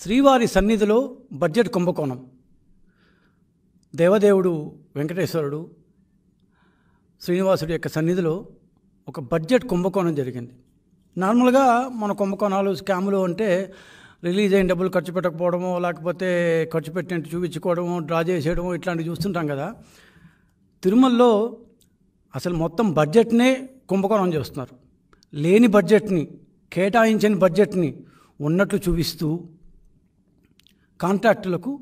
శ్రీవారి సన్నిధిలో బడ్జెట్ కుంభకోణం దేవదేవుడు వెంకటేశ్వరుడు శ్రీనివాసుడి యొక్క సన్నిధిలో ఒక బడ్జెట్ కుంభకోణం జరిగింది నార్మల్గా మన కుంభకోణాలు స్కాములు అంటే రిలీజ్ అయిన డబ్బులు ఖర్చు పెట్టకపోవడము లేకపోతే ఖర్చు పెట్టినట్టు చూపించుకోవడము డ్రా చేసేయడము ఇట్లాంటివి చూస్తుంటాం కదా తిరుమలలో అసలు మొత్తం బడ్జెట్నే కుంభకోణం చేస్తున్నారు లేని బడ్జెట్ని కేటాయించని బడ్జెట్ని ఉన్నట్లు చూపిస్తూ కాంట్రాక్టులకు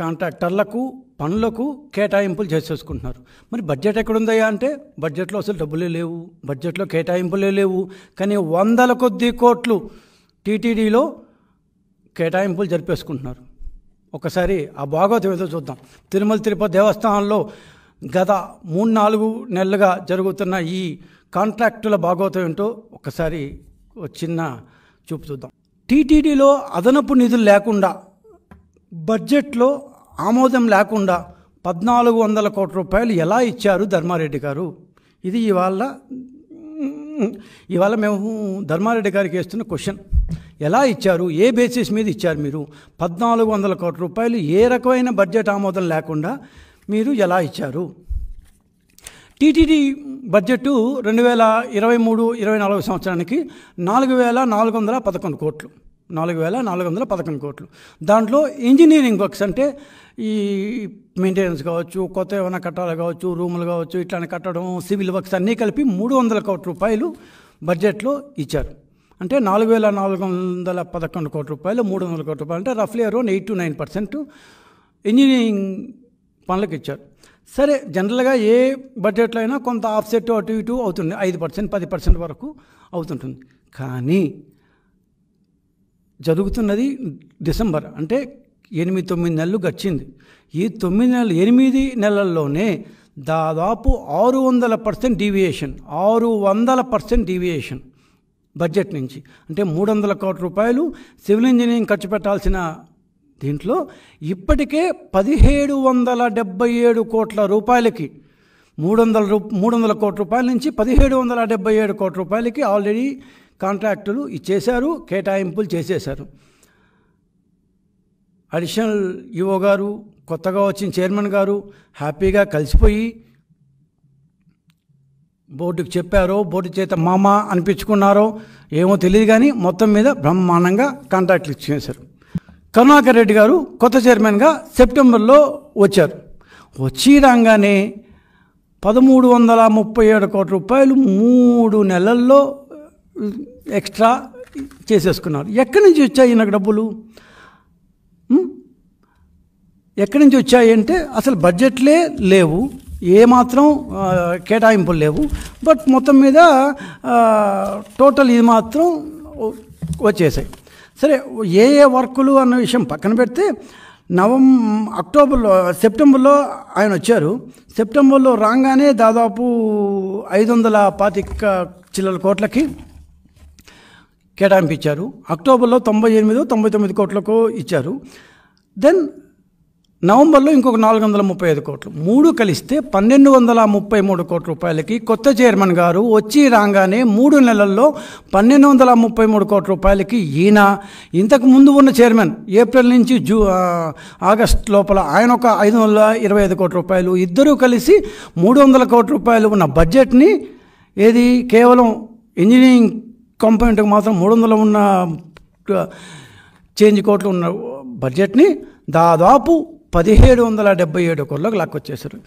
కాంట్రాక్టర్లకు పనులకు కేటాయింపులు చేసేసుకుంటున్నారు మరి బడ్జెట్ ఎక్కడుందయ్యా అంటే బడ్జెట్లో అసలు డబ్బులే లేవు బడ్జెట్లో కేటాయింపులే లేవు కానీ వందల కొద్ది కోట్లు టీటీడీలో కేటాయింపులు జరిపేసుకుంటున్నారు ఒకసారి ఆ భాగవతం ఏదో చూద్దాం తిరుమల తిరుపతి దేవస్థానంలో గత మూడు నాలుగు నెలలుగా జరుగుతున్న ఈ కాంట్రాక్టుల భాగవతం ఏంటో ఒకసారి చిన్న చూపు చూద్దాం టీటీడీలో అదనపు నిధులు లేకుండా బడ్జెట్లో ఆమోదం లేకుండా పద్నాలుగు వందల కోట్ల రూపాయలు ఎలా ఇచ్చారు ధర్మారెడ్డి గారు ఇది ఇవాళ ఇవాళ మేము ధర్మారెడ్డి గారికి వేస్తున్న క్వశ్చన్ ఎలా ఇచ్చారు ఏ బేసిస్ మీద ఇచ్చారు మీరు పద్నాలుగు వందల కోట్ల రూపాయలు ఏ రకమైన బడ్జెట్ ఆమోదం లేకుండా మీరు ఎలా ఇచ్చారు టీటీడీ బడ్జెట్ రెండు వేల ఇరవై మూడు ఇరవై నాలుగు సంవత్సరానికి నాలుగు వేల నాలుగు వందల పదకొండు కోట్లు నాలుగు వేల నాలుగు వందల పదకొండు కోట్లు దాంట్లో ఇంజనీరింగ్ వర్క్స్ అంటే ఈ మెయింటెనెన్స్ కావచ్చు కొత్త ఏమైనా కట్టాలు కావచ్చు రూములు కావచ్చు ఇట్లానే కట్టడం సివిల్ వర్క్స్ అన్నీ కలిపి మూడు వందల కోట్ల రూపాయలు బడ్జెట్లో ఇచ్చారు అంటే నాలుగు వేల నాలుగు వందల పదకొండు కోట్ల రూపాయలు మూడు వందల కోట్ల రూపాయలు అంటే రఫ్లీ around eight to nine percent engineering పనులకు ఇచ్చారు సరే జనరల్గా ఏ బడ్జెట్లో అయినా కొంత ఆఫ్సెట్ అటు ఇటు అవుతుంది ఐదు పర్సెంట్ పది పర్సెంట్ వరకు అవుతుంటుంది కానీ జరుగుతున్నది డిసెంబర్ అంటే ఎనిమిది తొమ్మిది నెలలు గడిచింది ఈ తొమ్మిది నెలలు ఎనిమిది నెలల్లోనే దాదాపు ఆరు వందల పర్సెంట్ డీవియేషన్ ఆరు వందల పర్సెంట్ డీవియేషన్ బడ్జెట్ నుంచి అంటే మూడు వందల కోట్ల రూపాయలు సివిల్ ఇంజనీరింగ్ ఖర్చు పెట్టాల్సిన దీంట్లో ఇప్పటికే పదిహేడు వందల డెబ్బై ఏడు కోట్ల రూపాయలకి మూడు వందల రూ మూడు వందల కోట్ల రూపాయల నుంచి పదిహేడు వందల డెబ్బై ఏడు కోట్ల రూపాయలకి ఆల్రెడీ కాంట్రాక్టులు ఇచ్చేశారు కేటాయింపులు చేసేశారు అడిషనల్ ఈఓ గారు కొత్తగా వచ్చిన చైర్మన్ గారు హ్యాపీగా కలిసిపోయి బోర్డుకి చెప్పారో బోర్డు చేత మామ అనిపించుకున్నారో ఏమో తెలియదు కానీ మొత్తం మీద బ్రహ్మాండంగా కాంట్రాక్ట్లు ఇచ్చేశారు కరుణాకర్ రెడ్డి గారు కొత్త చైర్మన్గా సెప్టెంబర్లో వచ్చారు వచ్చి రాగానే పదమూడు వందల ముప్పై ఏడు కోట్ల రూపాయలు మూడు నెలల్లో ఎక్స్ట్రా చేసేసుకున్నారు ఎక్కడి నుంచి వచ్చాయి నాకు డబ్బులు ఎక్కడి నుంచి వచ్చాయి అంటే అసలు బడ్జెట్లే లేవు ఏమాత్రం కేటాయింపులు లేవు బట్ మొత్తం మీద టోటల్ ఇది మాత్రం వచ్చేసాయి సరే ఏ ఏ వర్కులు అన్న విషయం పక్కన పెడితే నవం అక్టోబర్లో సెప్టెంబర్లో ఆయన వచ్చారు సెప్టెంబర్లో రాగానే దాదాపు ఐదు వందల పాతిక చిల్లల కోట్లకి కేటాయింపించారు అక్టోబర్లో తొంభై ఎనిమిదో తొంభై తొమ్మిది కోట్లకు ఇచ్చారు దెన్ నవంబర్లో ఇంకొక నాలుగు వందల ముప్పై ఐదు కోట్లు మూడు కలిస్తే పన్నెండు వందల ముప్పై మూడు కోట్ల రూపాయలకి కొత్త చైర్మన్ గారు వచ్చి రాగానే మూడు నెలల్లో పన్నెండు వందల ముప్పై మూడు కోట్ల రూపాయలకి ఈయన ఇంతకు ముందు ఉన్న చైర్మన్ ఏప్రిల్ నుంచి జూ ఆగస్ట్ లోపల ఆయన ఒక ఐదు వందల ఇరవై ఐదు కోట్ల రూపాయలు ఇద్దరూ కలిసి మూడు వందల కోట్ల రూపాయలు ఉన్న బడ్జెట్ని ఏది కేవలం ఇంజనీరింగ్ కంపెనీకి మాత్రం మూడు వందలు ఉన్న చేంజ్ కోట్లు ఉన్న బడ్జెట్ని దాదాపు పదిహేడు వందల డెబ్బై ఏడు కోట్లకు లాక్కొచ్చేశారు